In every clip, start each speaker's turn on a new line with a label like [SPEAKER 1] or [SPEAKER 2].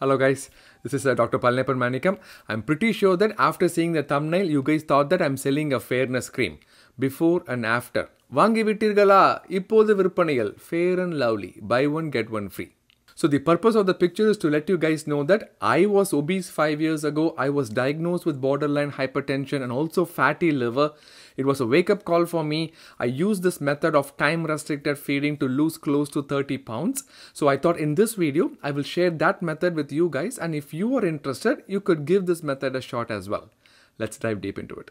[SPEAKER 1] Hello guys, this is uh, Dr. Palnepan Manikam. I'm pretty sure that after seeing the thumbnail, you guys thought that I'm selling a fairness cream. Before and after. வாங்கி ipo de விற்பனைகள் fair and lovely. Buy one get one free. So the purpose of the picture is to let you guys know that I was obese 5 years ago. I was diagnosed with borderline hypertension and also fatty liver. It was a wake up call for me. I used this method of time restricted feeding to lose close to 30 pounds. So I thought in this video, I will share that method with you guys. And if you are interested, you could give this method a shot as well. Let's dive deep into it.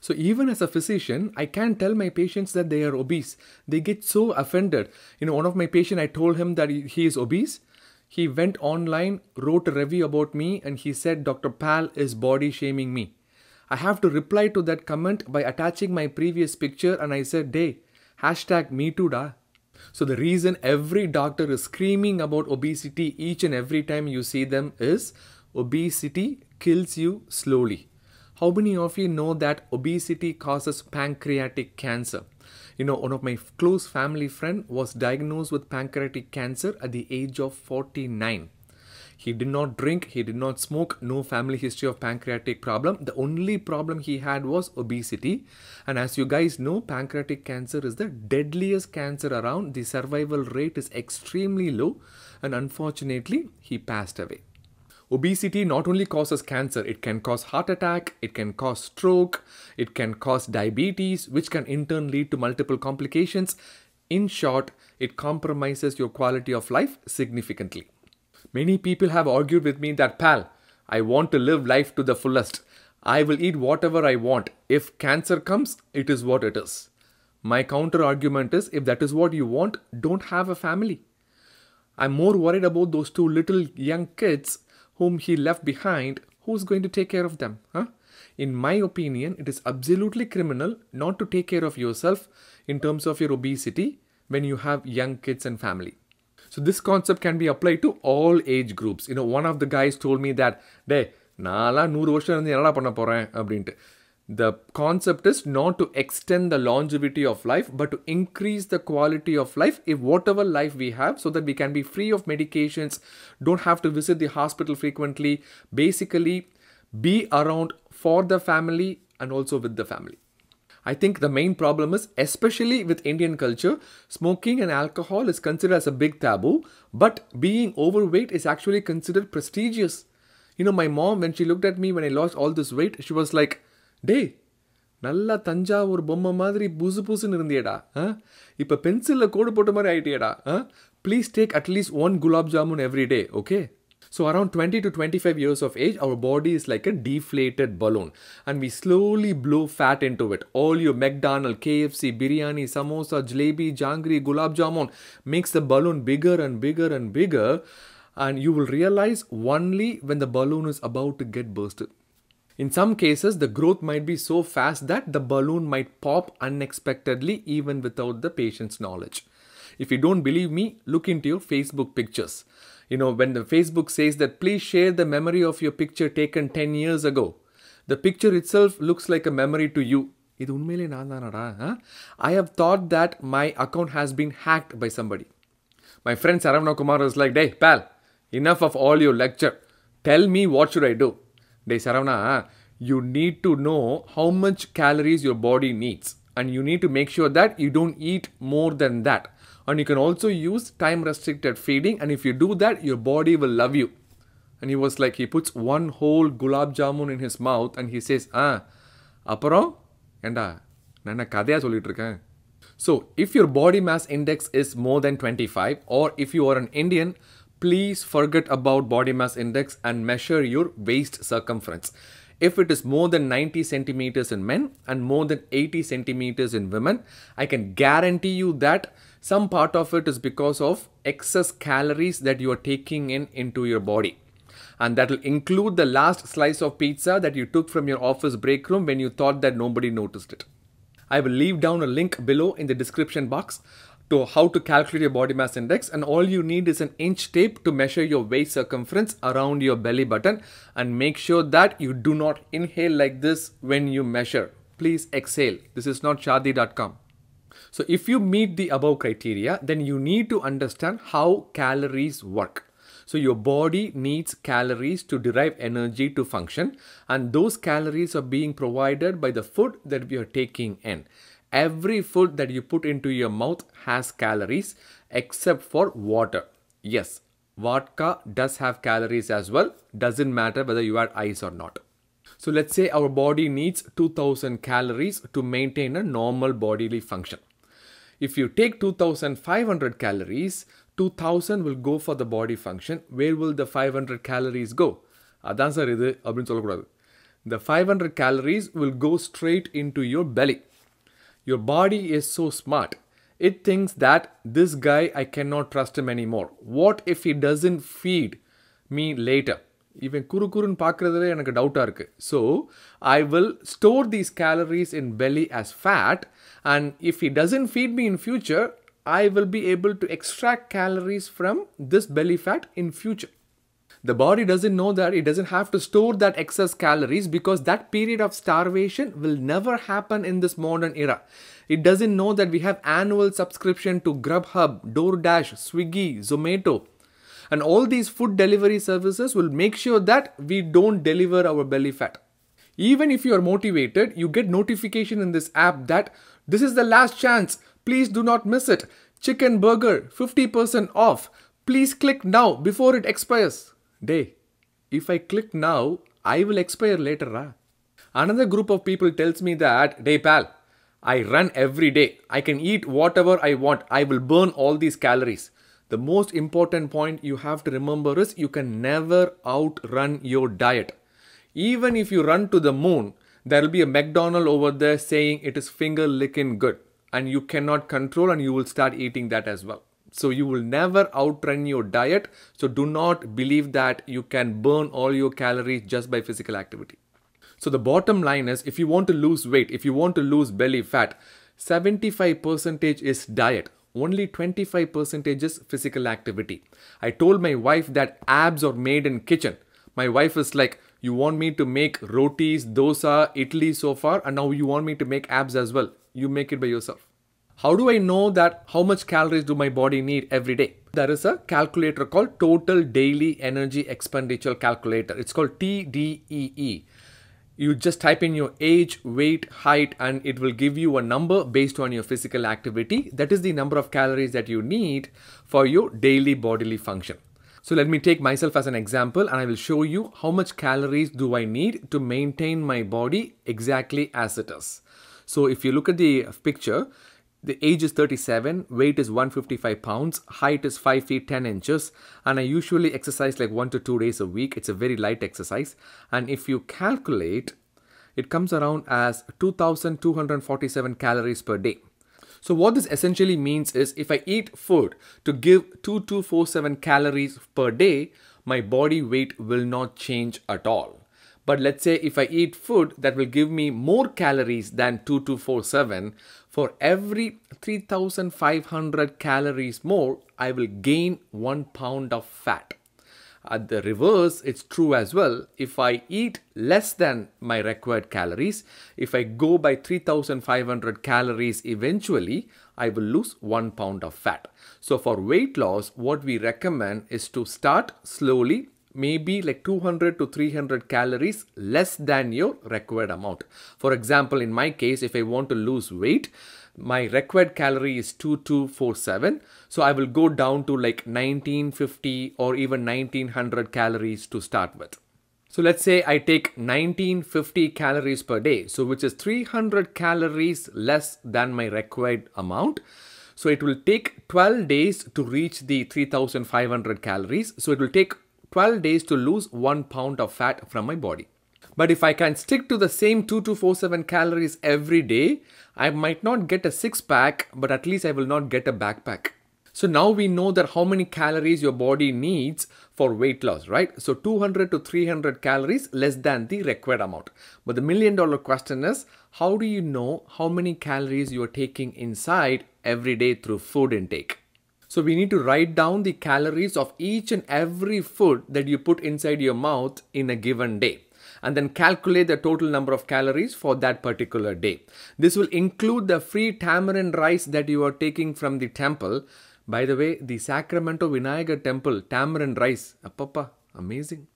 [SPEAKER 1] So even as a physician, I can't tell my patients that they are obese. They get so offended. You know, one of my patients, I told him that he is obese he went online, wrote a review about me, and he said Dr. Pal is body shaming me. I have to reply to that comment by attaching my previous picture, and I said, Day, hashtag me too da. So the reason every doctor is screaming about obesity each and every time you see them is obesity kills you slowly. How many of you know that obesity causes pancreatic cancer? You know, one of my close family friend was diagnosed with pancreatic cancer at the age of 49. He did not drink, he did not smoke, no family history of pancreatic problem. The only problem he had was obesity. And as you guys know, pancreatic cancer is the deadliest cancer around. The survival rate is extremely low. And unfortunately, he passed away. Obesity not only causes cancer, it can cause heart attack, it can cause stroke, it can cause diabetes, which can in turn lead to multiple complications. In short, it compromises your quality of life significantly. Many people have argued with me that, pal, I want to live life to the fullest. I will eat whatever I want. If cancer comes, it is what it is. My counter argument is if that is what you want, don't have a family. I'm more worried about those two little young kids whom he left behind, who's going to take care of them? Huh? In my opinion, it is absolutely criminal not to take care of yourself in terms of your obesity when you have young kids and family. So this concept can be applied to all age groups. You know, one of the guys told me that, they naala நூறு வருஷம் இருந்து என்னடா பண்ண the concept is not to extend the longevity of life, but to increase the quality of life, if whatever life we have, so that we can be free of medications, don't have to visit the hospital frequently, basically be around for the family and also with the family. I think the main problem is, especially with Indian culture, smoking and alcohol is considered as a big taboo, but being overweight is actually considered prestigious. You know, my mom, when she looked at me when I lost all this weight, she was like, டேய் நல்லா தஞ்சாவூர் பொம்மை மாதிரி புசு புசுன்னு இருந்தியடா ஆ இப்போ பென்சிலில் கோடு போட்ட மாதிரி ஆகிட்டியடா ஆ please take at least one gulab jamun every day So around 20 to 25 years of age, our body is like a deflated balloon and we slowly blow fat into it. All your McDonald, KFC, biryani, samosa, jalebi, jangri, gulab jamun makes the balloon bigger and bigger and bigger and you will realize only when the balloon is about to get bursted. In some cases, the growth might be so fast that the balloon might pop unexpectedly even without the patient's knowledge. If you don't believe me, look into your Facebook pictures. You know, when the Facebook says that please share the memory of your picture taken 10 years ago, the picture itself looks like a memory to you. I have thought that my account has been hacked by somebody. My friend by somebody my friend Saravanakumar is like டே பேல் enough of all your lecture tell me what Dey Saravana, you need to know how much calories your body needs and you need to make sure that you don't eat more than that. And you can also use time restricted feeding and if you do that, your body will love you. And he was like, he puts one whole gulab jamun in his mouth and he says, ah, அப்புறம் ஏண்டா நான் என்ன கதையாக சொல்லிட்டு So, if your body mass index is more than 25 or if you are an Indian, please forget about body mass index and measure your waist circumference. If it is more than 90 centimeters in men and more than 80 centimeters in women, I can guarantee you that some part of it is because of excess calories that you are taking in into your body. And that will include the last slice of pizza that you took from your office break room when you thought that nobody noticed it. I will leave down a link below in the description box to how to calculate your body mass index and all you need is an inch tape to measure your waist circumference around your belly button and make sure that you do not inhale like this when you measure. Please exhale. This is not shadi.com. So if you meet the above criteria, then you need to understand how calories work. So your body needs calories to derive energy to function and those calories are being provided by the food that we are taking in. Every food that you put into your mouth has calories except for water. Yes, vodka does have calories as well. Doesn't matter whether you add ice or not. So let's say our body needs 2000 calories to maintain a normal bodily function. If you take 2500 calories, 2000 will go for the body function. Where will the 500 calories go? the 500 calories will go straight into your belly. Your body is so smart. It thinks that this guy, I cannot trust him anymore. What if he doesn't feed me later? Even kurukurun pakradare and a doubt So I will store these calories in belly as fat. And if he doesn't feed me in future, I will be able to extract calories from this belly fat in future. The body doesn't know that it doesn't have to store that excess calories because that period of starvation will never happen in this modern era. It doesn't know that we have annual subscription to Grubhub, DoorDash, Swiggy, Zomato. And all these food delivery services will make sure that we don't deliver our belly fat. Even if you are motivated, you get notification in this app that this is the last chance. Please do not miss it. Chicken burger 50% off. Please click now before it expires. Day, if I click now, I will expire later. Right? Another group of people tells me that, Day pal, I run every day. I can eat whatever I want. I will burn all these calories. The most important point you have to remember is you can never outrun your diet. Even if you run to the moon, there will be a McDonald's over there saying it is finger licking good and you cannot control and you will start eating that as well. So you will never outrun your diet. So do not believe that you can burn all your calories just by physical activity. So the bottom line is if you want to lose weight, if you want to lose belly fat, 75% is diet. Only 25% is physical activity. I told my wife that abs are made in kitchen. My wife is like, you want me to make rotis, dosa, idli so far and now you want me to make abs as well. You make it by yourself how do I know that how much calories do my body need every day? There is a calculator called Total Daily Energy Expenditure Calculator. It's called TDEE. You just type in your age, weight, height, and it will give you a number based on your physical activity. That is the number of calories that you need for your daily bodily function. So let me take myself as an example and I will show you how much calories do I need to maintain my body exactly as it is. So if you look at the picture, the age is 37, weight is 155 pounds, height is 5 feet 10 inches, and I usually exercise like one to two days a week. It's a very light exercise. And if you calculate, it comes around as 2247 calories per day. So what this essentially means is if I eat food to give 2247 calories per day, my body weight will not change at all. But let's say if I eat food that will give me more calories than 2247, for every 3500 calories more, I will gain one pound of fat. At the reverse, it's true as well. If I eat less than my required calories, if I go by 3500 calories eventually, I will lose one pound of fat. So for weight loss, what we recommend is to start slowly maybe like 200 to 300 calories less than your required amount. For example, in my case, if I want to lose weight, my required calorie is 2247 so i will go down to like 1950 or even 1900 calories to start with so let's say i take 1950 calories per day so which is 300 calories less than my required amount so it will take 12 days to reach the 3500 calories so it will take 12 days to lose 1 pound of fat from my body but if I can stick to the same 2247 calories every day, I might not get a six pack, but at least I will not get a backpack. So now we know that how many calories your body needs for weight loss, right? So 200 to 300 calories less than the required amount. But the million dollar question is, how do you know how many calories you are taking inside every day through food intake? So we need to write down the calories of each and every food that you put inside your mouth in a given day and then calculate the total number of calories for that particular day. This will include the free tamarind rice that you are taking from the temple. By the way, the Sacramento Vinayagar temple tamarind rice, appapa, amazing.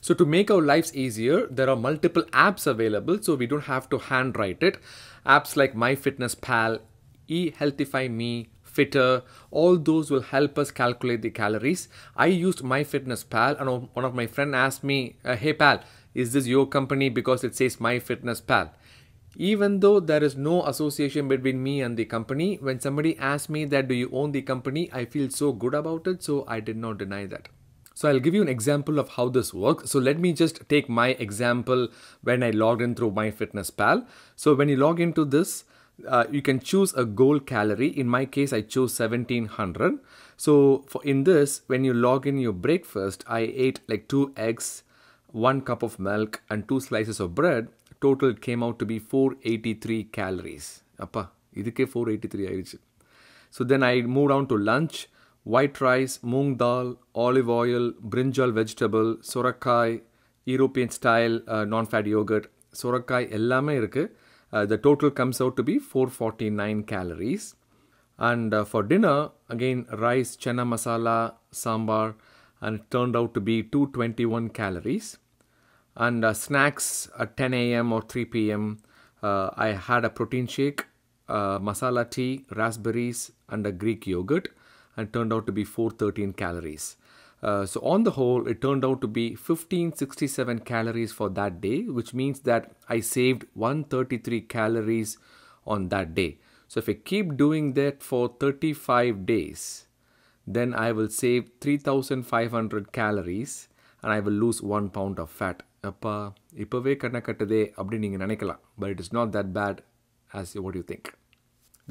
[SPEAKER 1] So to make our lives easier, there are multiple apps available so we don't have to handwrite it. Apps like MyFitnessPal, eHealthifyMe, Fitter, all those will help us calculate the calories. I used MyFitnessPal and one of my friend asked me, uh, hey pal, is this your company because it says MyFitnessPal? Even though there is no association between me and the company, when somebody asks me that do you own the company, I feel so good about it, so I did not deny that. So I'll give you an example of how this works. So let me just take my example when I logged in through MyFitnessPal. So when you log into this, uh, you can choose a goal calorie. In my case, I chose 1700. So for in this, when you log in your breakfast, I ate like two eggs, 1 cup of milk and 2 slices of bread, total came out to be 483 calories. Appa, இதுக்கே 483 So then I moved on to lunch. White rice, moong dal, olive oil, brinjal vegetable, sorakai, European style uh, non-fat yogurt, sorakai எல்லாமே me uh, the total comes out to be 449 calories and uh, for dinner again rice chana masala sambar and it turned out to be 221 calories and uh, snacks at 10 a.m. or 3 p.m. Uh, I had a protein shake, uh, masala tea, raspberries, and a Greek yogurt, and turned out to be 413 calories. Uh, so on the whole, it turned out to be 1567 calories for that day, which means that I saved 133 calories on that day. So if I keep doing that for 35 days, then I will save 3500 calories and I will lose one pound of fat அப்பா இப்போவே கண்ணை கட்டுதே அப்படின்னு நீங்கள் நினைக்கலாம் but it is not that bad as what you think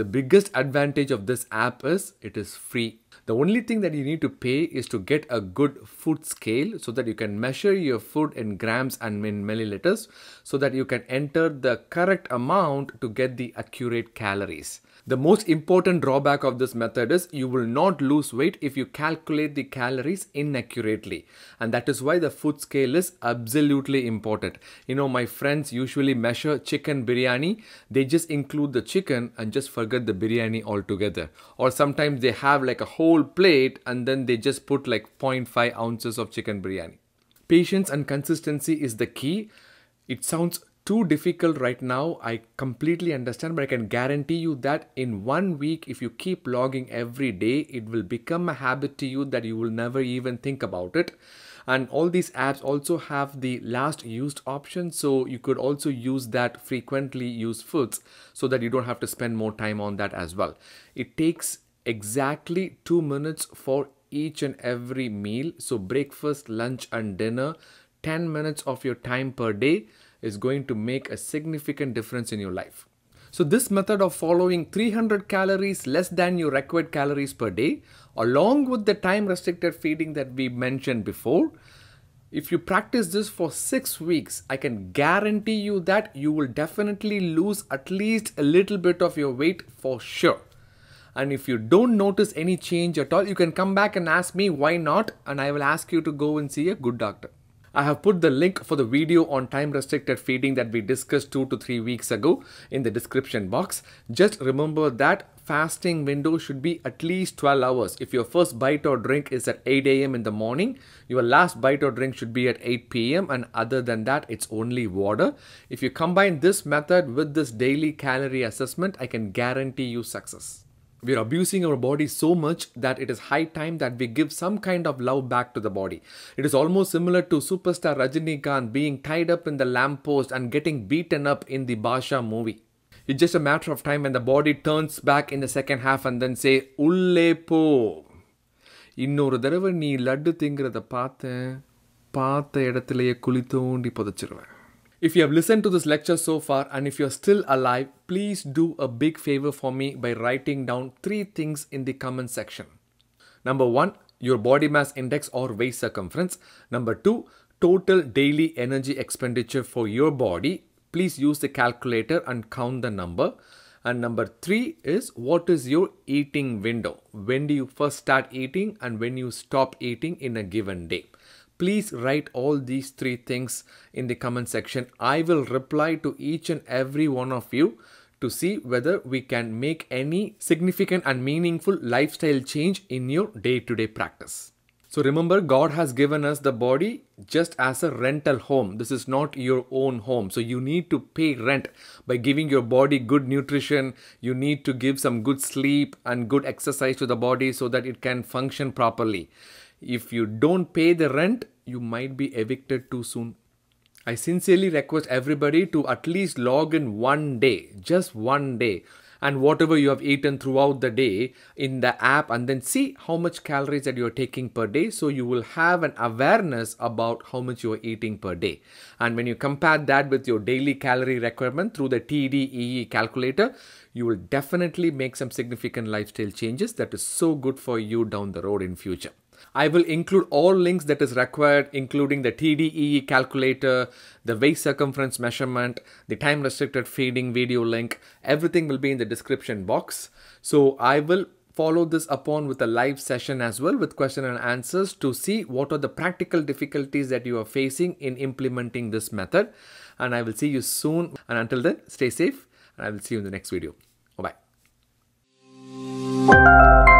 [SPEAKER 1] The biggest advantage of this app is it is free. The only thing that you need to pay is to get a good food scale so that you can measure your food in grams and in milliliters so that you can enter the correct amount to get the accurate calories. The most important drawback of this method is you will not lose weight if you calculate the calories inaccurately. And that is why the food scale is absolutely important. You know, my friends usually measure chicken biryani. They just include the chicken and just forget the biryani altogether. Or sometimes they have like a whole plate and then they just put like 0.5 ounces of chicken biryani. Patience and consistency is the key. It sounds too difficult right now. I completely understand, but I can guarantee you that in one week, if you keep logging every day, it will become a habit to you that you will never even think about it. And all these apps also have the last used option, so you could also use that frequently used foods, so that you don't have to spend more time on that as well. It takes exactly two minutes for each and every meal, so breakfast, lunch, and dinner. 10 minutes of your time per day is going to make a significant difference in your life. So this method of following 300 calories less than your required calories per day along with the time restricted feeding that we mentioned before if you practice this for six weeks, I can guarantee you that you will definitely lose at least a little bit of your weight for sure. And if you don't notice any change at all, you can come back and ask me why not, and I will ask you to go and see a good doctor. I have put the link for the video on time restricted feeding that we discussed two to three weeks ago in the description box. Just remember that fasting window should be at least 12 hours. If your first bite or drink is at 8 a.m. in the morning, your last bite or drink should be at 8 p.m. and other than that, it's only water. If you combine this method with this daily calorie assessment, I can guarantee you success. We're abusing our body so much that it is high time that we give some kind of love back to the body. It is almost similar to superstar Rajinikanth being tied up in the lamppost and getting beaten up in the Basha movie. It's just a matter of time when the body turns back in the second half and then say, Ullepo. இன்னொரு தடவை நீ லட்டு திங்கிறத பார்த்தேன் பார்த்த இடத்துலையே குழி தோண்டி புதைச்சிருவேன் if you have listened to this lecture so far and if you're still alive, please do a big favor for me by writing down three things in the comment section. Number one, your body mass index or waist circumference. Number two, total daily energy expenditure for your body. Please use the calculator and count the number. And number three is what is your eating window? When do you first start eating and when you stop eating in a given day? please write all these three things in the comment section. I will reply to each and every one of you to see whether we can make any significant and meaningful lifestyle change in your day-to-day -day practice. So remember, God has given us the body just as a rental home. This is not your own home. So you need to pay rent by giving your body good nutrition. You need to give some good sleep and good exercise to the body so that it can function properly. If you don't pay the rent, you might be evicted too soon. I sincerely request everybody to at least log in one day, just one day, and whatever you have eaten throughout the day in the app, and then see how much calories that you are taking per day. So you will have an awareness about how much you are eating per day. And when you compare that with your daily calorie requirement through the TDEE calculator, you will definitely make some significant lifestyle changes that is so good for you down the road in future. I will include all links that is required, including the TDE calculator, the waist circumference measurement, the time restricted feeding video link. Everything will be in the description box. So I will follow this upon with a live session as well with question and answers to see what are the practical difficulties that you are facing in implementing this method. And I will see you soon. And until then, stay safe and I will see you in the next video. Bye-bye.